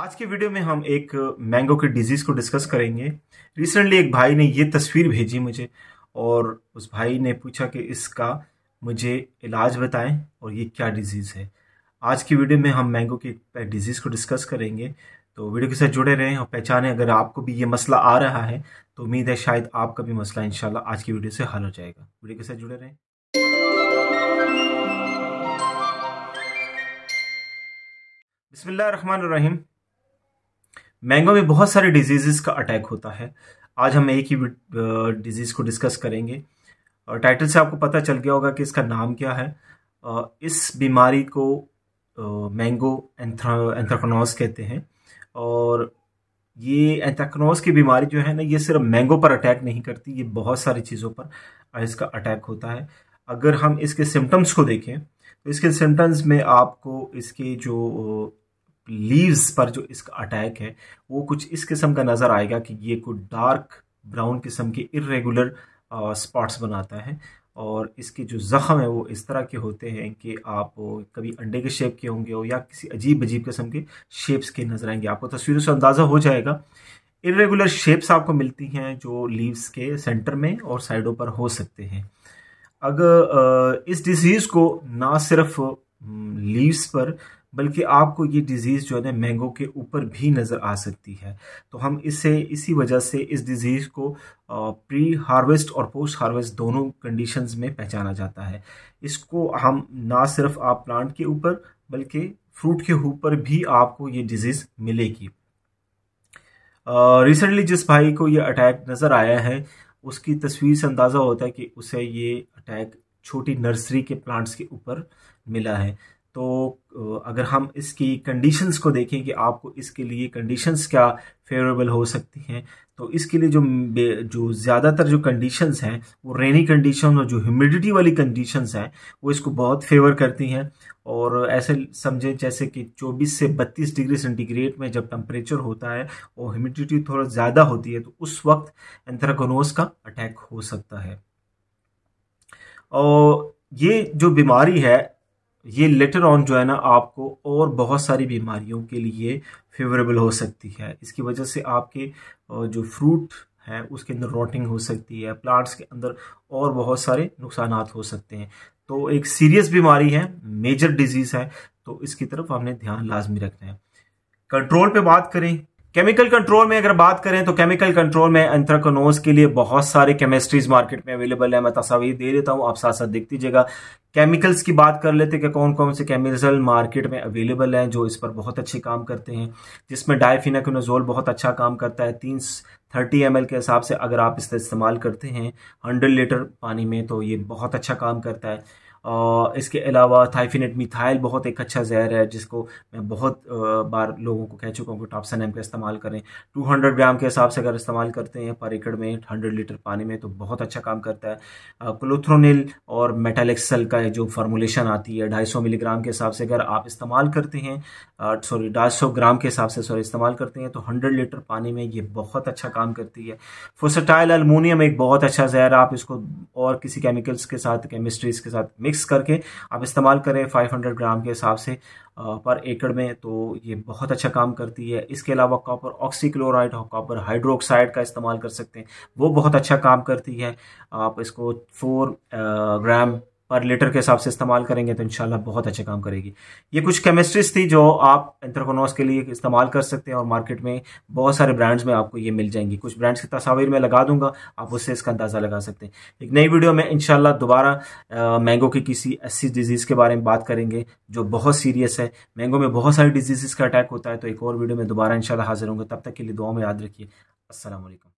आज के वीडियो में हम एक मैंगो की डिजीज़ को डिस्कस करेंगे रिसेंटली एक भाई ने ये तस्वीर भेजी मुझे और उस भाई ने पूछा कि इसका मुझे इलाज बताएं और ये क्या डिजीज़ है आज की वीडियो में हम मैंगो की डिजीज़ को डिस्कस करेंगे तो वीडियो के साथ जुड़े रहें और पहचानें अगर आपको भी ये मसला आ रहा है तो उम्मीद है शायद आपका भी मसला इनशाला आज की वीडियो से हल हो जाएगा वीडियो के साथ जुड़े रहें रहीम मैंगो में बहुत सारे डिजीजेस का अटैक होता है आज हम एक ही डिजीज़ को डिस्कस करेंगे और टाइटल से आपको पता चल गया होगा कि इसका नाम क्या है इस बीमारी को मैंगो एंथ्रा एंथ्राकोनोस कहते हैं और ये एंथ्राकोनोस की बीमारी जो है ना ये सिर्फ मैंगो पर अटैक नहीं करती ये बहुत सारी चीज़ों पर इसका अटैक होता है अगर हम इसके सिम्टम्स को देखें तो इसके सिम्टम्स में आपको इसके जो लीव्स पर जो इसका अटैक है वो कुछ इस किस्म का नज़र आएगा कि ये कुछ डार्क ब्राउन किस्म के इरेगुलर स्पॉट्स बनाता है और इसके जो ज़ख़म है वो इस तरह के होते हैं कि आप कभी अंडे के शेप के होंगे हो या किसी अजीब अजीब किस्म के शेप्स के नज़र आएंगे आपको तस्वीरों से अंदाज़ा हो जाएगा इरेगुलर शेप्स आपको मिलती हैं जो लीव्स के सेंटर में और साइडों पर हो सकते हैं अगर इस डिज़ीज़ को ना सिर्फ लीव्स पर बल्कि आपको ये डिज़ीज़ जो है ना मैंगो के ऊपर भी नज़र आ सकती है तो हम इसे इसी वजह से इस डिज़ीज़ को प्री हार्वेस्ट और पोस्ट हार्वेस्ट दोनों कंडीशंस में पहचाना जाता है इसको हम ना सिर्फ आप प्लांट के ऊपर बल्कि फ्रूट के ऊपर भी आपको ये डिज़ीज़ मिलेगी रिसेंटली जिस भाई को ये अटैक नज़र आया है उसकी तस्वीर से अंदाज़ा होता है कि उसे ये अटैक छोटी नर्सरी के प्लांट्स के ऊपर मिला है तो अगर हम इसकी कंडीशंस को देखें कि आपको इसके लिए कंडीशंस क्या फेवरेबल हो सकती हैं तो इसके लिए जो जो ज़्यादातर जो कंडीशंस हैं वो रेनी कंडीशन और जो ह्यूमिडिटी वाली कंडीशंस हैं वो इसको बहुत फेवर करती हैं और ऐसे समझें जैसे कि 24 से 32 डिग्री सेंटीग्रेड में जब टम्परेचर होता है और ह्यूमिडिटी थोड़ा ज़्यादा होती है तो उस वक्त एंथ्राकोनोस का अटैक हो सकता है और ये जो बीमारी है ये लेटर ऑन जो है ना आपको और बहुत सारी बीमारियों के लिए फेवरेबल हो सकती है इसकी वजह से आपके जो फ्रूट है उसके अंदर रोटिंग हो सकती है प्लांट्स के अंदर और बहुत सारे नुकसान हो सकते हैं तो एक सीरियस बीमारी है मेजर डिजीज़ है तो इसकी तरफ हमने ध्यान लाजमी रखना है कंट्रोल पे बात करें केमिकल कंट्रोल में अगर बात करें तो केमिकल कंट्रोल में एंथ्राकोनोज के लिए बहुत सारे केमिस्ट्रीज मार्केट में अवेलेबल है मैं तस्वीर दे देता हूँ आप साथ साथ देख दीजिएगा केमिकल्स की बात कर लेते हैं कि कौन कौन से केमिकल मार्केट में अवेलेबल हैं जो इस पर बहुत अच्छे काम करते हैं जिसमें डायफिनाकोनोजोल बहुत अच्छा काम करता है तीन थर्टी एम के हिसाब से अगर आप इसका इस्तेमाल करते हैं हंड्रेड लीटर पानी में तो ये बहुत अच्छा काम करता है इसके अलावा थाइफिनेट मिथाइल बहुत एक अच्छा जहर है जिसको मैं बहुत बार लोगों को कह चुका हूँ कि टॉपसन एम का इस्तेमाल करें 200 ग्राम के हिसाब से अगर इस्तेमाल करते हैं पर एकड़ में 100 लीटर पानी में तो बहुत अच्छा काम करता है क्लोथ्रोनिल और मेटालिक्सल का जो फार्मूलेशन आती है सौ मिलीग्राम के हिसाब से अगर आप इस्तेमाल करते हैं सॉरी ढाई ग्राम के हिसाब से सॉरी इस्तेमाल करते हैं तो हंड्रेड लीटर पानी में ये बहुत अच्छा काम करती है फोसटाइल अलमोनियम एक बहुत अच्छा जहर आप इसको और किसी केमिकल्स के साथ केमिस्ट्रीज के साथ मिक्स करके आप इस्तेमाल करें 500 ग्राम के हिसाब से पर एकड़ में तो ये बहुत अच्छा काम करती है इसके अलावा कॉपर ऑक्सीक्लोराइड और कॉपर हाइड्रोक्साइड का इस्तेमाल कर सकते हैं वो बहुत अच्छा काम करती है आप इसको फोर ग्राम पर लीटर के हिसाब से इस्तेमाल करेंगे तो इनशाला बहुत अच्छा काम करेगी ये कुछ केमिस्ट्रीज थी जो आप एंथ्रोकोनोस के लिए इस्तेमाल कर सकते हैं और मार्केट में बहुत सारे ब्रांड्स में आपको ये मिल जाएंगी कुछ ब्रांड्स की तस्वीर में लगा दूंगा आप उससे इसका अंदाज़ा लगा सकते हैं एक नई वीडियो में इनशाला दोबारा मैंगो की किसी ऐसी डिजीज़ के बारे में बात करेंगे जो बहुत सीरियस है मैंगो में बहुत सारी डिजीज़ का अटैक होता है तो एक और वीडियो में दोबारा इनशाला हाजिर होंगे तब तक के लिए दुआ में याद रखिए असलम